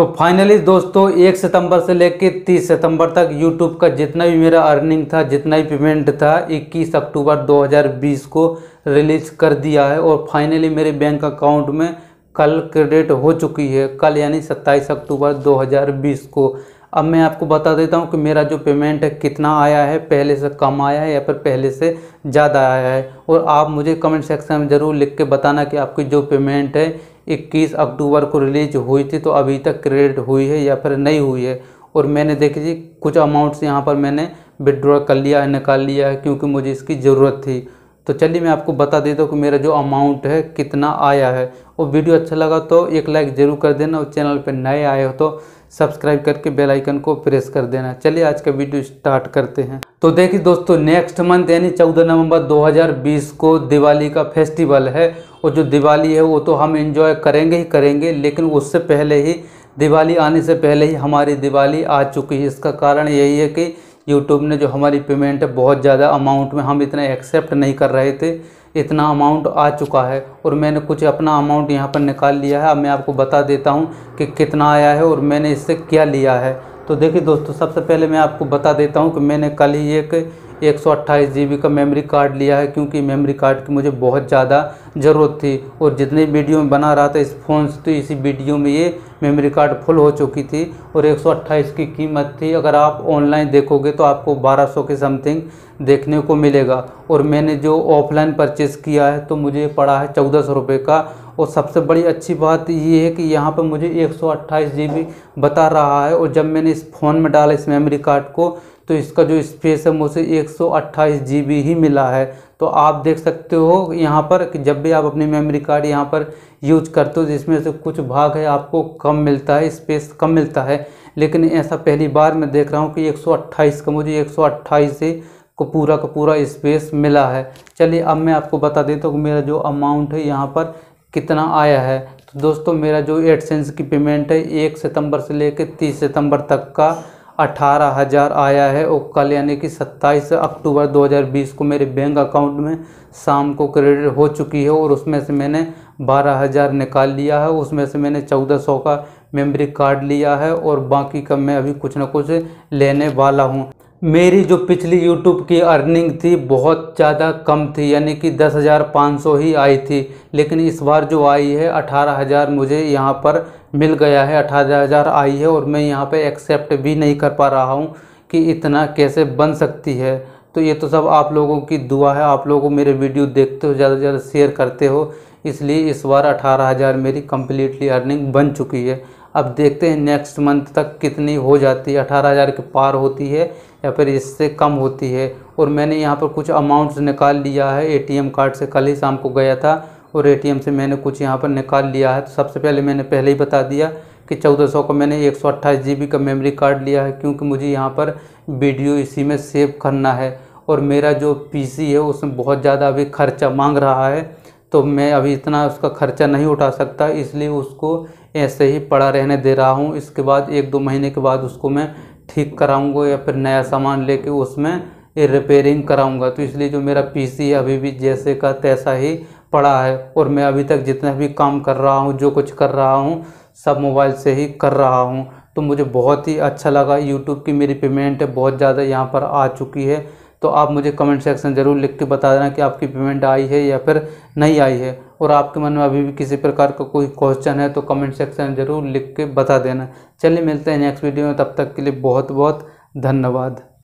तो फाइनली दोस्तों एक सितंबर से लेकर तीस सितंबर तक यूट्यूब का जितना भी मेरा अर्निंग था जितना भी पेमेंट था इक्कीस अक्टूबर 2020 को रिलीज कर दिया है और फाइनली मेरे बैंक अकाउंट में कल क्रेडिट हो चुकी है कल यानी 27 अक्टूबर 2020 को अब मैं आपको बता देता हूँ कि मेरा जो पेमेंट है कितना आया है पहले से कम आया है या फिर पहले से ज़्यादा आया है और आप मुझे कमेंट सेक्शन में ज़रूर लिख के बताना कि आपकी जो पेमेंट है 21 अक्टूबर को रिलीज हुई थी तो अभी तक क्रेडिट हुई है या फिर नहीं हुई है और मैंने देखी जी कुछ अमाउंट्स यहाँ पर मैंने विड्रॉ कर लिया है निकाल लिया है क्योंकि मुझे इसकी ज़रूरत थी तो चलिए मैं आपको बता देता हूँ कि मेरा जो अमाउंट है कितना आया है और वीडियो अच्छा लगा तो एक लाइक ज़रूर कर देना और चैनल पर नए आए हो तो सब्सक्राइब करके बेल आइकन को प्रेस कर देना चलिए आज का वीडियो स्टार्ट करते हैं तो देखिए दोस्तों नेक्स्ट मंथ यानी 14 नवंबर 2020 को दिवाली का फेस्टिवल है और जो दिवाली है वो तो हम इन्जॉय करेंगे ही करेंगे लेकिन उससे पहले ही दिवाली आने से पहले ही हमारी दिवाली आ चुकी है इसका कारण यही है कि यूट्यूब ने जो हमारी पेमेंट है बहुत ज़्यादा अमाउंट में हम इतना एक्सेप्ट नहीं कर रहे थे इतना अमाउंट आ चुका है और मैंने कुछ अपना अमाउंट यहाँ पर निकाल लिया है अब मैं आपको बता देता हूँ कि कितना आया है और मैंने इससे क्या लिया है तो देखिए दोस्तों सबसे पहले मैं आपको बता देता हूँ कि मैंने कल ही एक एक सौ का मेमोरी कार्ड लिया है क्योंकि मेमोरी कार्ड की मुझे बहुत ज़्यादा ज़रूरत थी और जितने वीडियो में बना रहा था इस फ़ोन से तो इसी वीडियो में ये मेमोरी कार्ड फुल हो चुकी थी और एक की कीमत थी अगर आप ऑनलाइन देखोगे तो आपको 1200 के समथिंग देखने को मिलेगा और मैंने जो ऑफलाइन परचेज़ किया है तो मुझे पड़ा है चौदह सौ रुपये का और सबसे बड़ी अच्छी बात ये है कि यहाँ पर मुझे एक सौ बता रहा है और जब मैंने इस फ़ोन में डाला इस मेमोरी कार्ड को तो इसका जो स्पेस है मुझे एक सौ ही मिला है तो आप देख सकते हो यहाँ पर कि जब भी आप अपने मेमोरी कार्ड यहाँ पर यूज करते हो जिसमें से कुछ भाग है आपको कम मिलता है स्पेस कम मिलता है लेकिन ऐसा पहली बार मैं देख रहा हूँ कि 128 का मुझे 128 से को पूरा का पूरा स्पेस मिला है चलिए अब मैं आपको बता देता हूँ कि मेरा जो अमाउंट है यहाँ पर कितना आया है तो दोस्तों मेरा जो एडसेंस की पेमेंट है एक सितम्बर से लेकर तीस सितंबर तक का अठारह हज़ार आया है और कल यानी कि सत्ताईस अक्टूबर 2020 को मेरे बैंक अकाउंट में शाम को क्रेडिट हो चुकी है और उसमें से मैंने बारह हज़ार निकाल लिया है उसमें से मैंने चौदह सौ का मेमोरी कार्ड लिया है और बाकी का मैं अभी कुछ ना कुछ लेने वाला हूँ मेरी जो पिछली यूट्यूब की अर्निंग थी बहुत ज़्यादा कम थी यानी कि दस हज़ार पाँच सौ ही आई थी लेकिन इस बार जो आई है अठारह हज़ार मुझे यहाँ पर मिल गया है अठारह हज़ार आई है और मैं यहाँ पे एक्सेप्ट भी नहीं कर पा रहा हूँ कि इतना कैसे बन सकती है तो ये तो सब आप लोगों की दुआ है आप लोगों को मेरे वीडियो देखते हो ज़्यादा से ज़्यादा शेयर करते हो इसलिए इस बार अठारह हज़ार मेरी कम्प्लीटली अर्निंग बन चुकी है अब देखते हैं नेक्स्ट मंथ तक कितनी हो जाती है अठारह हज़ार के पार होती है या फिर इससे कम होती है और मैंने यहाँ पर कुछ अमाउंट्स निकाल लिया है एटीएम कार्ड से कल ही शाम को गया था और एटीएम से मैंने कुछ यहाँ पर निकाल लिया है तो सबसे पहले मैंने पहले ही बता दिया कि चौदह सौ का मैंने एक सौ का मेमरी कार्ड लिया है क्योंकि मुझे यहाँ पर वीडियो इसी में सेव करना है और मेरा जो पी है उसमें बहुत ज़्यादा अभी खर्चा मांग रहा है तो मैं अभी इतना उसका खर्चा नहीं उठा सकता इसलिए उसको ऐसे ही पड़ा रहने दे रहा हूँ इसके बाद एक दो महीने के बाद उसको मैं ठीक कराऊँगा या फिर नया सामान ले उसमें रिपेयरिंग कराऊंगा तो इसलिए जो मेरा पीसी अभी भी जैसे का तैसा ही पड़ा है और मैं अभी तक जितना भी काम कर रहा हूँ जो कुछ कर रहा हूँ सब मोबाइल से ही कर रहा हूँ तो मुझे बहुत ही अच्छा लगा यूट्यूब की मेरी पेमेंट बहुत ज़्यादा यहाँ पर आ चुकी है तो आप मुझे कमेंट सेक्शन ज़रूर लिख के बता देना कि आपकी पेमेंट आई है या फिर नहीं आई है और आपके मन में अभी भी किसी प्रकार का कोई क्वेश्चन है तो कमेंट सेक्शन ज़रूर लिख के बता देना चलिए मिलते हैं नेक्स्ट वीडियो में तब तक के लिए बहुत बहुत धन्यवाद